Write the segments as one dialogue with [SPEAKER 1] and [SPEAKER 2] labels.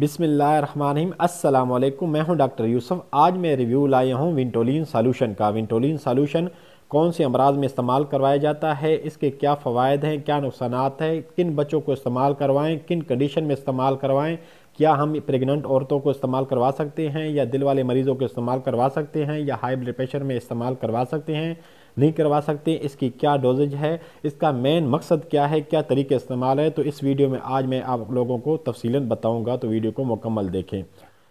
[SPEAKER 1] बिसमीम अल्लाम मैं हूं डॉक्टर यूसुफ आज मैं रिव्यू लाया हूं विंटोलिन सॉल्यूशन का विंटोलिन सॉल्यूशन कौन से अमराज में इस्तेमाल करवाया जाता है इसके क्या फ़वाद हैं क्या नुकसान हैं किन बच्चों को इस्तेमाल करवाएं किन कंडीशन में इस्तेमाल करवाएं क्या हम प्रेग्नेंट औरतों को इस्तेमाल करवा सकते हैं या दिल वाले मरीज़ों को इस्तेमाल करवा सकते हैं या हाई ब्लड प्रेशर में इस्तेमाल करवा सकते हैं नहीं करवा सकते इसकी क्या डोजेज है इसका मेन मकसद क्या है क्या तरीके इस्तेमाल है तो इस वीडियो में आज मैं आप लोगों को तफसीला बताऊँगा तो वीडियो को मुकम्मल देखें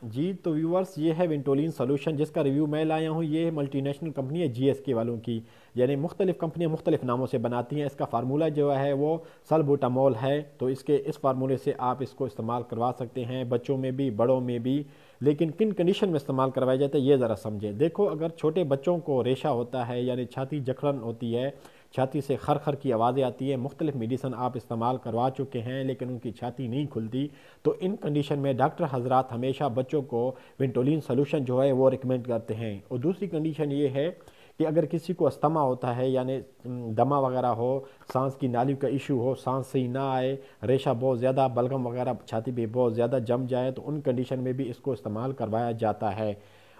[SPEAKER 1] जी तो व्यूवर्स ये है विंटोलिन सॉल्यूशन जिसका रिव्यू मैं लाया हूँ ये मल्टीनेशनल कंपनी है जीएसके वालों की यानी मुख्तलिफ कंपनियाँ मुख्तलिफ नामों से बनाती हैं इसका फार्मूला जो है वो सलबूटामोल है तो इसके इस फार्मूले से आप इसको इस्तेमाल करवा सकते हैं बच्चों में भी बड़ों में भी लेकिन किन कंडीशन में इस्तेमाल करवाया जाता है ये ज़रा समझें देखो अगर छोटे बच्चों को रेशा होता है यानी छाती जखड़न होती है छाती से खर खर की आवाज़ें आती है मुख्तलिफ मेडिसन आप इस्तेमाल करवा चुके हैं लेकिन उनकी छाती नहीं खुलती तो इन कंडीशन में डॉक्टर हजरात हमेशा बच्चों को विंटोलिन सोलूशन जो है वो रिकमेंड करते हैं और दूसरी कंडीशन ये है कि अगर किसी को अस्थमा होता है यानी दमा वगैरह हो सांस की नाली का इशू हो सांस सही ना आए रेशा बहुत ज़्यादा बलगम वगैरह छाती पे बहुत ज़्यादा जम जाए तो उन कंडीशन में भी इसको इस्तेमाल करवाया जाता है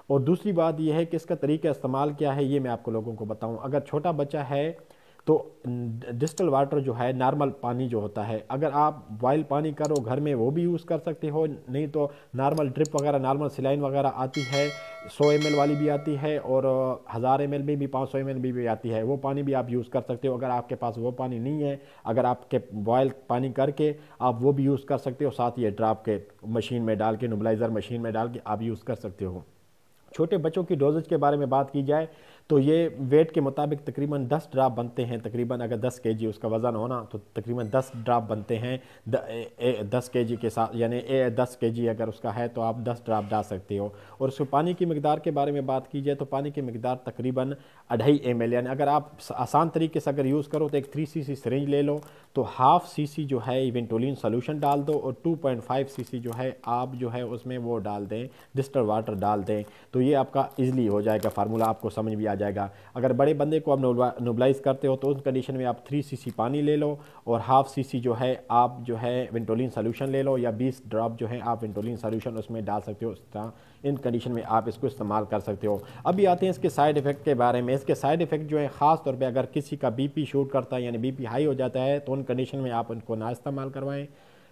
[SPEAKER 1] और दूसरी बात यह है कि इसका तरीका इस्तेमाल क्या है ये मैं आपको लोगों को बताऊँ अगर छोटा बच्चा है तो डिस्टल वाटर जो है नॉर्मल पानी जो होता है अगर आप बॉयल पानी करो घर में वो भी यूज़ कर सकते हो नहीं तो नॉर्मल ड्रिप वगैरह नॉर्मल सिलाइन वगैरह आती है सौ एम वाली भी आती है और हज़ार एम में भी पाँच सौ एम भी, भी आती है वो पानी भी आप यूज़ कर सकते हो अगर आपके पास वो पानी नहीं है अगर आपके बॉयल पानी करके आप वो भी यूज़ कर सकते हो साथ ही ड्राप के मशीन में डाल के नोबलाइज़र मशीन में डाल के आप यूज़ कर सकते हो छोटे बच्चों की डोजेज के बारे में बात की जाए तो ये वेट के मुताबिक तकरीबन 10 ड्राप बनते हैं तकरीबन अगर 10 के उसका वज़न होना तो तकरीबन 10 ड्राप बनते हैं 10 केजी दस के के साथ यानी 10 दस के अगर उसका है तो आप 10 ड्राप डाल सकते हो और उसको पानी की मकदार के बारे में बात की जाए तो पानी की मकदार तकरीबन अढ़ाई एम एल यानी अगर आप आसान तरीके से अगर यूज़ करो तो एक थ्री सी सी सरेंज ले लो तो हाफ़ सी सी जो है इवेंटोलिन सोल्यूशन डाल दो और two point five C C जो है आप जो है उसमें वो डाल दें डिस्टल वाटर डाल दें तो तो ये आपका इजीली हो जाएगा फार्मूला आपको समझ भी आ जाएगा अगर बड़े बंदे को आप नोबलाइज करते हो तो उस कंडीशन में आप थ्री सी पानी ले लो और हाफ सी जो है आप जो है विंटोलिन सोल्यूशन ले लो या बीस ड्रॉप जो है आप विंटोलिन सोल्यूशन उसमें डाल सकते हो तरह इन कंडीशन में आप इसको इस्तेमाल कर सकते हो अभी आते हैं इसके साइड इफ़ेक्ट के बारे में इसके साइड इफ़ेक्ट जो है ख़ास तौर पर अगर किसी का बीपी शूट करता है यानी बीपी हाई हो जाता है तो उन कंडीशन में आप उनको ना इस्तेमाल करवाएं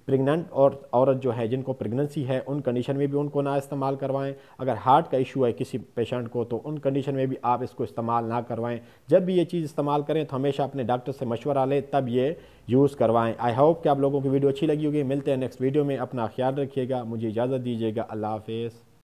[SPEAKER 1] प्रेग्नेंट और औरत जो है जिनको प्रेगनेंसी है उन कंडीशन में भी उनको ना इस्तेमाल करवाएं अगर हार्ट का इशू है किसी पेशेंट को तो उन कंडीशन में भी आप इसको इस्तेमाल ना करवाएं जब भी ये चीज़ इस्तेमाल करें तो हमेशा अपने डॉक्टर से मशवरा लें तब ये यूज़ करवाएं आई होप कि आप लोगों की वीडियो अच्छी लगी होगी मिलते हैं नेक्स्ट वीडियो में अपना ख्याल रखिएगा मुझे इजाज़त दीजिएगा अल्लाह हाफिज़